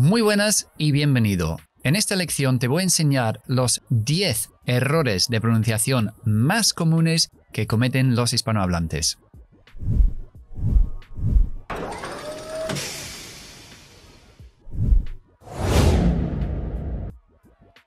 Muy buenas y bienvenido. En esta lección te voy a enseñar los 10 errores de pronunciación más comunes que cometen los hispanohablantes.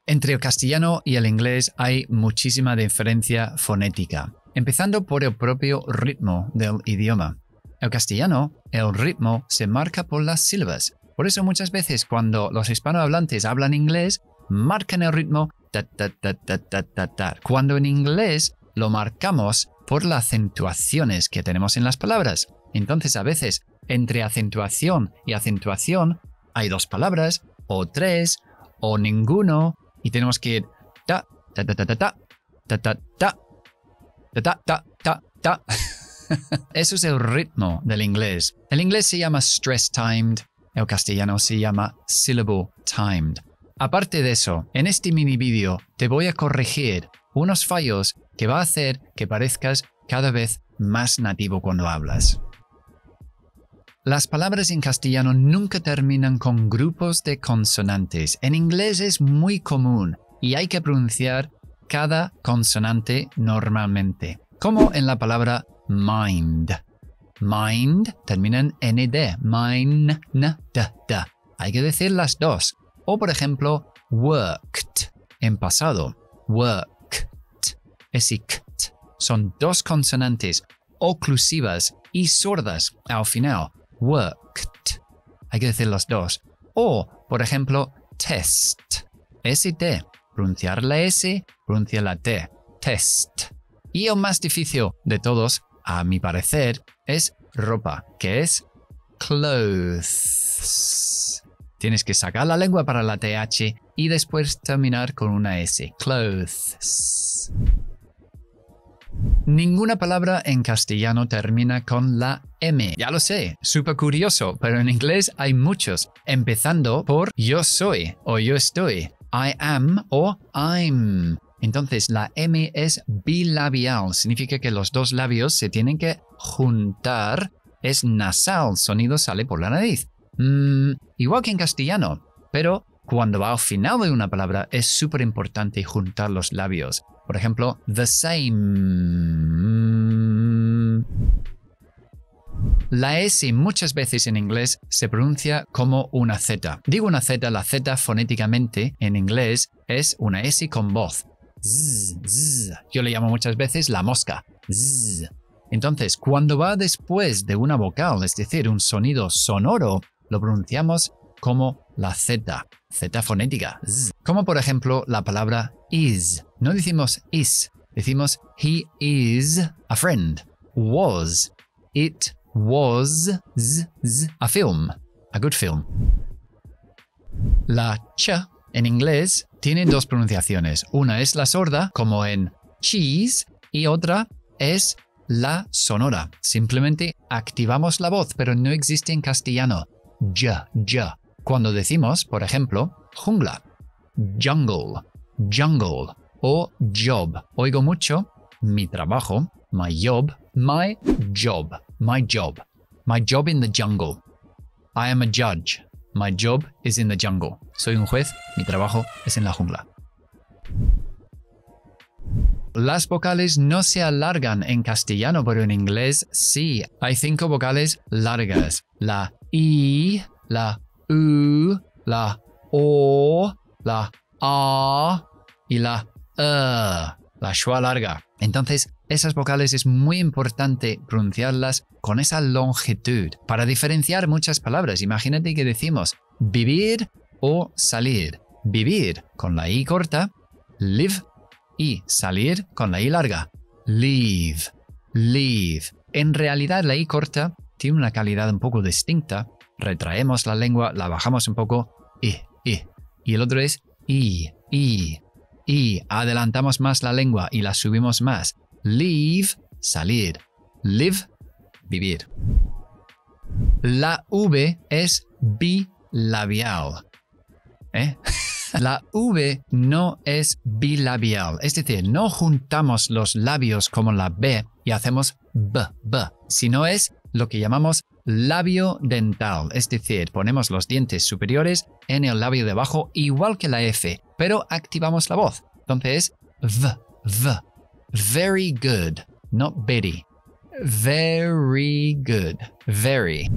Entre el castellano y el inglés hay muchísima diferencia fonética, empezando por el propio ritmo del idioma. El castellano, el ritmo se marca por las sílabas, por eso muchas veces cuando los hispanohablantes hablan inglés, marcan el ritmo ta, ta, ta, ta ta ta Cuando en inglés lo marcamos por las acentuaciones que tenemos en las palabras. Entonces a veces entre acentuación y acentuación hay dos palabras, o tres, o ninguno, y tenemos que ir ta, ta, ta, ta, ta, ta, ta, ta, ta, ta, ta, ta, ta. Eso es el ritmo del inglés. El inglés se llama stress timed, el castellano se llama syllable timed. Aparte de eso, en este mini vídeo te voy a corregir unos fallos que va a hacer que parezcas cada vez más nativo cuando hablas. Las palabras en castellano nunca terminan con grupos de consonantes. En inglés es muy común y hay que pronunciar cada consonante normalmente, como en la palabra mind. Mind terminan en nd, mind, da, da, Hay que decir las dos. O por ejemplo, worked en pasado, worked, kt. Son dos consonantes oclusivas y sordas al final, worked. Hay que decir las dos. O, por ejemplo, test, S-T. Pronunciar la S, pronunciar la T, test. Y el más difícil de todos, a mi parecer, es ropa, que es clothes. Tienes que sacar la lengua para la TH y después terminar con una S. Clothes. Ninguna palabra en castellano termina con la M. Ya lo sé, súper curioso, pero en inglés hay muchos, empezando por yo soy o yo estoy, I am o I'm. Entonces la M es bilabial, significa que los dos labios se tienen que juntar. Es nasal, sonido sale por la nariz. Mm, igual que en castellano, pero cuando va al final de una palabra es súper importante juntar los labios. Por ejemplo, the same. La S muchas veces en inglés se pronuncia como una Z. Digo una Z, la Z fonéticamente en inglés es una S con voz. Yo le llamo muchas veces la mosca. Entonces, cuando va después de una vocal, es decir, un sonido sonoro, lo pronunciamos como la Z, Z fonética. Como por ejemplo la palabra is. No decimos is, decimos he is a friend, was, it was a film, a good film. La ch en inglés tiene dos pronunciaciones. Una es la sorda, como en cheese, y otra es la sonora. Simplemente activamos la voz, pero no existe en castellano. Ya, ya. Cuando decimos, por ejemplo, jungla, jungle, jungle o job. Oigo mucho mi trabajo, my job, my job, my job, my job in the jungle. I am a judge, My job is in the jungle. Soy un juez, mi trabajo es en la jungla. Las vocales no se alargan en castellano, pero en inglés sí. Hay cinco vocales largas. La I, la U, la O, la A y la E, la schwa larga. Entonces, esas vocales es muy importante pronunciarlas con esa longitud para diferenciar muchas palabras. Imagínate que decimos vivir o salir. Vivir con la i corta, live, y salir con la i larga, leave, leave. En realidad la i corta tiene una calidad un poco distinta. Retraemos la lengua, la bajamos un poco, i, i. Y el otro es i, i, y adelantamos más la lengua y la subimos más. Leave, salir. Live, vivir. La V es bilabial. ¿eh? La V no es bilabial, es decir, no juntamos los labios como la B y hacemos B, B, sino es lo que llamamos labio dental, es decir, ponemos los dientes superiores en el labio de abajo igual que la F, pero activamos la voz. Entonces, V, V, Very good, not very. Very good, very.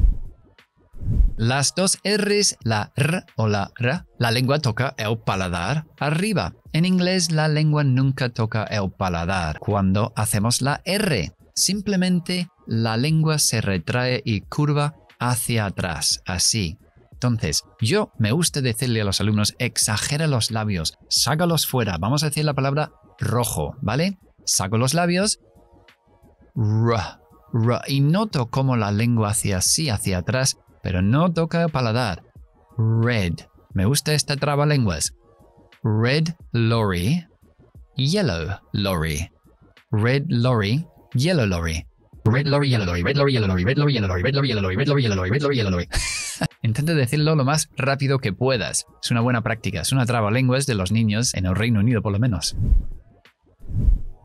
Las dos R's, la R o la R, la lengua toca el paladar arriba. En inglés la lengua nunca toca el paladar. Cuando hacemos la R, simplemente la lengua se retrae y curva hacia atrás, así. Entonces, yo me gusta decirle a los alumnos, exagera los labios, sácalos fuera, vamos a decir la palabra rojo, ¿vale? saco los labios, y noto como la lengua hacia así, hacia atrás, pero no toca el paladar. Red. Me gusta esta trabalenguas. Red lorry, yellow lorry. Red lorry, yellow lorry. Red lorry, yellow lorry, red lorry, yellow lorry, red lorry, yellow lorry, red lorry, yellow lorry, red lorry, yellow lorry, red lorry, yellow lorry. Intenta decirlo lo más rápido que puedas. Es una buena práctica, es una trabalenguas de los niños en el Reino Unido por lo menos.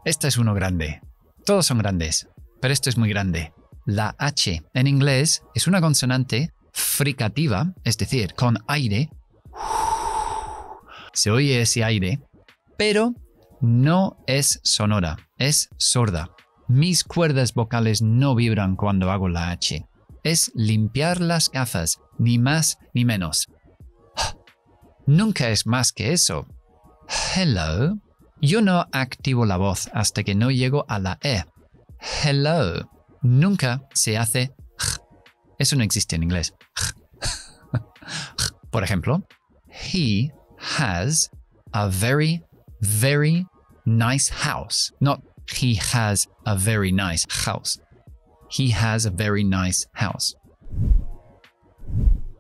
Este es uno grande. Todos son grandes, pero esto es muy grande. La H en inglés es una consonante fricativa, es decir, con aire. Se oye ese aire, pero no es sonora, es sorda. Mis cuerdas vocales no vibran cuando hago la H. Es limpiar las gafas, ni más ni menos. Nunca es más que eso. Hello. Yo no activo la voz hasta que no llego a la E. Hello. Nunca se hace j. Eso no existe en inglés. Por ejemplo, he has a very, very nice house. Not he has a very nice house. He has a very nice house.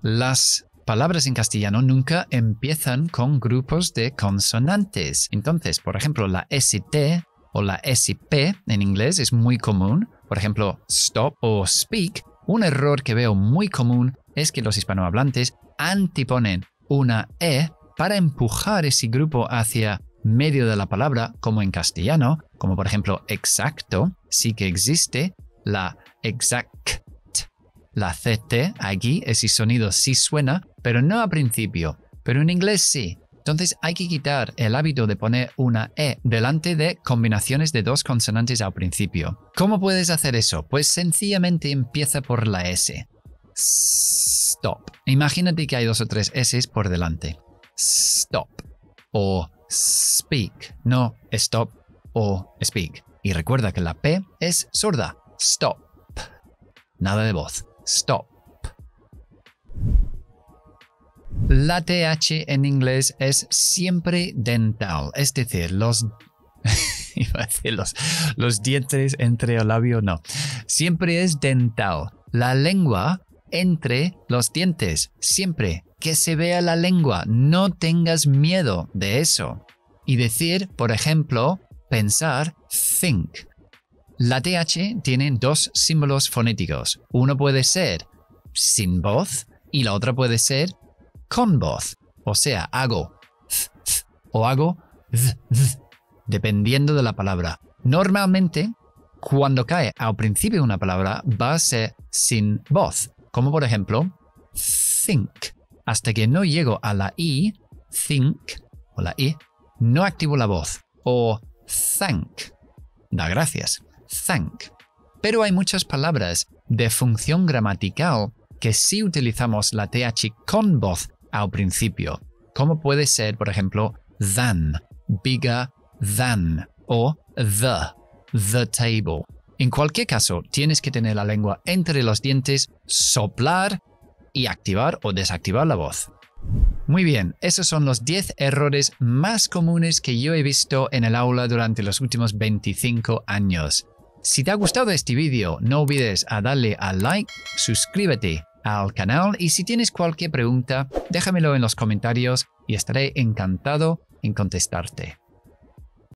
Las palabras en castellano nunca empiezan con grupos de consonantes. Entonces, por ejemplo, la ST o la SP en inglés es muy común. Por ejemplo, stop o speak. Un error que veo muy común es que los hispanohablantes antiponen una E para empujar ese grupo hacia medio de la palabra, como en castellano, como por ejemplo exacto, sí que existe, la exact, la CT aquí, ese sonido sí suena, pero no a principio. Pero en inglés sí. Entonces hay que quitar el hábito de poner una E delante de combinaciones de dos consonantes al principio. ¿Cómo puedes hacer eso? Pues sencillamente empieza por la S. Stop. Imagínate que hay dos o tres S por delante. Stop. O speak. No stop o speak. Y recuerda que la P es sorda. Stop. Nada de voz. Stop. La TH en inglés es siempre dental, es decir, los los, dientes entre el labio, no. Siempre es dental. La lengua entre los dientes, siempre. Que se vea la lengua, no tengas miedo de eso. Y decir, por ejemplo, pensar, think. La TH tiene dos símbolos fonéticos. Uno puede ser sin voz y la otra puede ser con voz, o sea, hago o hago dependiendo de la palabra. Normalmente, cuando cae al principio una palabra, va a ser sin voz, como por ejemplo, think. Hasta que no llego a la i, think, o la i, no activo la voz. O thank, da gracias, thank. Pero hay muchas palabras de función gramatical que si utilizamos la th con voz al principio. ¿Cómo puede ser, por ejemplo, than, bigger than o the, the table? En cualquier caso, tienes que tener la lengua entre los dientes, soplar y activar o desactivar la voz. Muy bien, esos son los 10 errores más comunes que yo he visto en el aula durante los últimos 25 años. Si te ha gustado este vídeo, no olvides darle a like, suscríbete al canal y si tienes cualquier pregunta, déjamelo en los comentarios y estaré encantado en contestarte.